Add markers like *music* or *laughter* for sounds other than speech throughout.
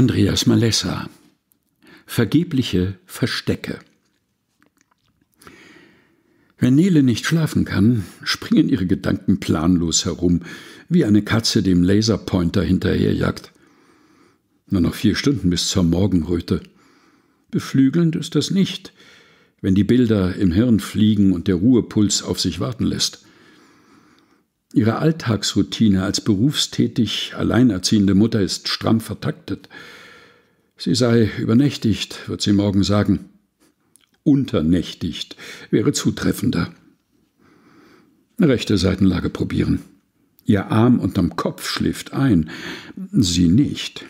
Andreas Malessa Vergebliche Verstecke Wenn Nele nicht schlafen kann, springen ihre Gedanken planlos herum, wie eine Katze dem Laserpointer hinterherjagt. Nur noch vier Stunden bis zur Morgenröte. Beflügelnd ist das nicht, wenn die Bilder im Hirn fliegen und der Ruhepuls auf sich warten lässt. Ihre Alltagsroutine als berufstätig alleinerziehende Mutter ist stramm vertaktet. Sie sei übernächtigt, wird sie morgen sagen. Unternächtigt wäre zutreffender. Rechte Seitenlage probieren. Ihr Arm unterm Kopf schläft ein, sie nicht.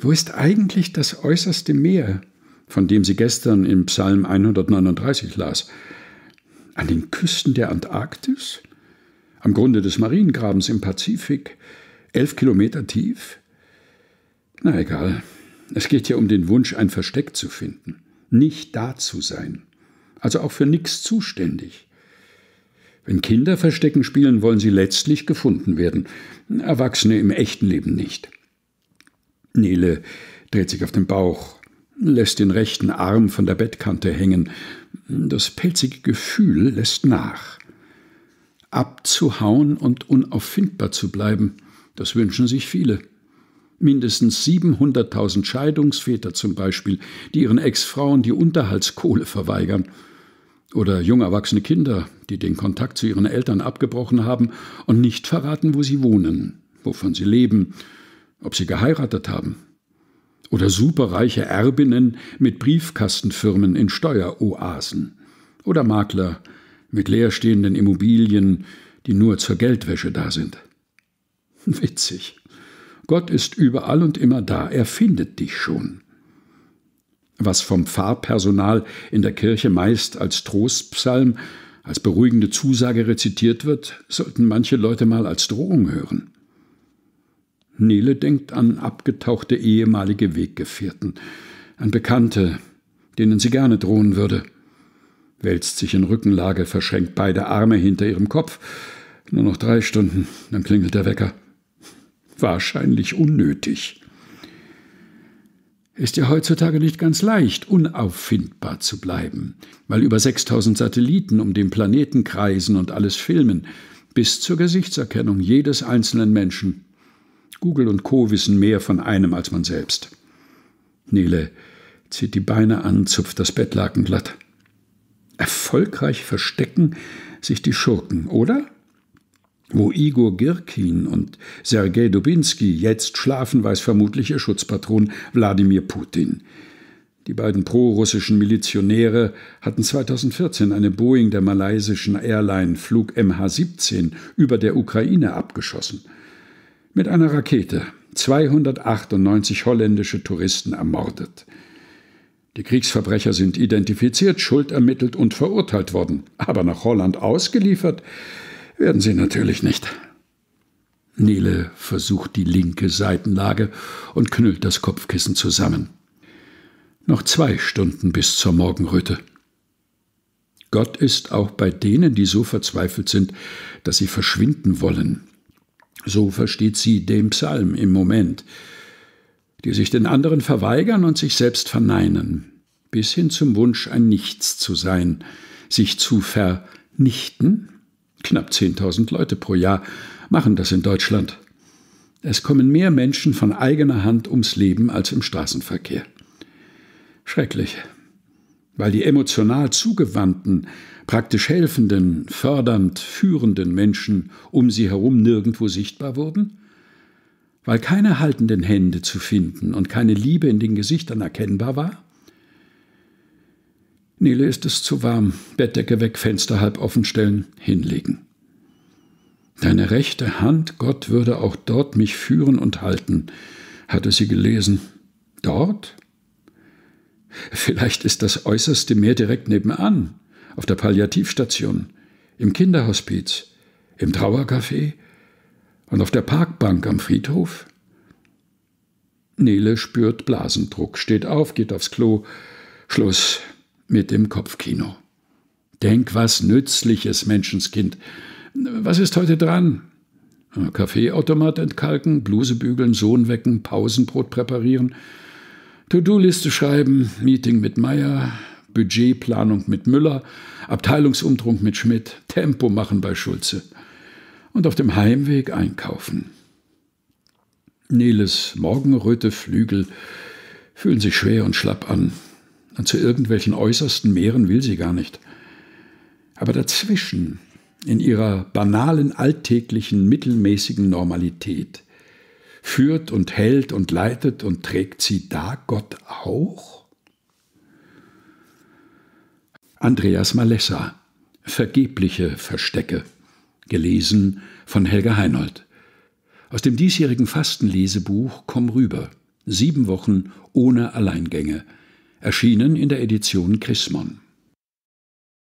Wo ist eigentlich das äußerste Meer, von dem sie gestern im Psalm 139 las? An den Küsten der Antarktis? am Grunde des Mariengrabens im Pazifik, elf Kilometer tief? Na egal, es geht ja um den Wunsch, ein Versteck zu finden, nicht da zu sein, also auch für nichts zuständig. Wenn Kinder Verstecken spielen, wollen sie letztlich gefunden werden, Erwachsene im echten Leben nicht. Nele dreht sich auf den Bauch, lässt den rechten Arm von der Bettkante hängen. Das pelzige Gefühl lässt nach abzuhauen und unauffindbar zu bleiben. Das wünschen sich viele. Mindestens 700.000 Scheidungsväter zum Beispiel, die ihren Ex-Frauen die Unterhaltskohle verweigern. Oder jung erwachsene Kinder, die den Kontakt zu ihren Eltern abgebrochen haben und nicht verraten, wo sie wohnen, wovon sie leben, ob sie geheiratet haben. Oder superreiche Erbinnen mit Briefkastenfirmen in Steueroasen. Oder Makler, mit leerstehenden Immobilien, die nur zur Geldwäsche da sind. *laughs* Witzig. Gott ist überall und immer da, er findet dich schon. Was vom Pfarrpersonal in der Kirche meist als Trostpsalm, als beruhigende Zusage rezitiert wird, sollten manche Leute mal als Drohung hören. Nele denkt an abgetauchte ehemalige Weggefährten, an Bekannte, denen sie gerne drohen würde – wälzt sich in Rückenlage, verschränkt beide Arme hinter ihrem Kopf. Nur noch drei Stunden, dann klingelt der Wecker. Wahrscheinlich unnötig. Ist ja heutzutage nicht ganz leicht, unauffindbar zu bleiben, weil über 6000 Satelliten um den Planeten kreisen und alles filmen, bis zur Gesichtserkennung jedes einzelnen Menschen. Google und Co wissen mehr von einem als man selbst. Nele zieht die Beine an, zupft das Bettlaken glatt erfolgreich verstecken sich die Schurken, oder? Wo Igor Girkin und Sergei Dubinski jetzt schlafen, weiß vermutlich ihr Schutzpatron Wladimir Putin. Die beiden prorussischen Milizionäre hatten 2014 eine Boeing der malaysischen Airline Flug MH17 über der Ukraine abgeschossen. Mit einer Rakete 298 holländische Touristen ermordet. Die Kriegsverbrecher sind identifiziert, schuld ermittelt und verurteilt worden. Aber nach Holland ausgeliefert werden sie natürlich nicht. Nele versucht die linke Seitenlage und knüllt das Kopfkissen zusammen. Noch zwei Stunden bis zur Morgenröte. Gott ist auch bei denen, die so verzweifelt sind, dass sie verschwinden wollen. So versteht sie den Psalm im Moment die sich den anderen verweigern und sich selbst verneinen, bis hin zum Wunsch, ein Nichts zu sein, sich zu vernichten. Knapp 10.000 Leute pro Jahr machen das in Deutschland. Es kommen mehr Menschen von eigener Hand ums Leben als im Straßenverkehr. Schrecklich, weil die emotional zugewandten, praktisch helfenden, fördernd, führenden Menschen um sie herum nirgendwo sichtbar wurden weil keine haltenden Hände zu finden und keine Liebe in den Gesichtern erkennbar war? Nele ist es zu warm. Bettdecke weg, Fenster halb offen stellen, hinlegen. Deine rechte Hand, Gott würde auch dort mich führen und halten, hatte sie gelesen. Dort? Vielleicht ist das äußerste Meer direkt nebenan, auf der Palliativstation, im Kinderhospiz, im Trauercafé, und auf der Parkbank am Friedhof? Nele spürt Blasendruck, steht auf, geht aufs Klo. Schluss mit dem Kopfkino. Denk was Nützliches, Menschenskind. Was ist heute dran? Kaffeeautomat entkalken, Bluse bügeln, Sohn wecken, Pausenbrot präparieren, To-Do-Liste schreiben, Meeting mit Meier, Budgetplanung mit Müller, Abteilungsumdruck mit Schmidt, Tempo machen bei Schulze und auf dem Heimweg einkaufen. Neles Morgenröteflügel fühlen sich schwer und schlapp an. Und zu irgendwelchen äußersten Meeren will sie gar nicht. Aber dazwischen, in ihrer banalen, alltäglichen, mittelmäßigen Normalität, führt und hält und leitet und trägt sie da Gott auch? Andreas Malessa, vergebliche Verstecke. Gelesen von Helga Heinold. Aus dem diesjährigen Fastenlesebuch Komm rüber. Sieben Wochen ohne Alleingänge. Erschienen in der Edition Chrismon.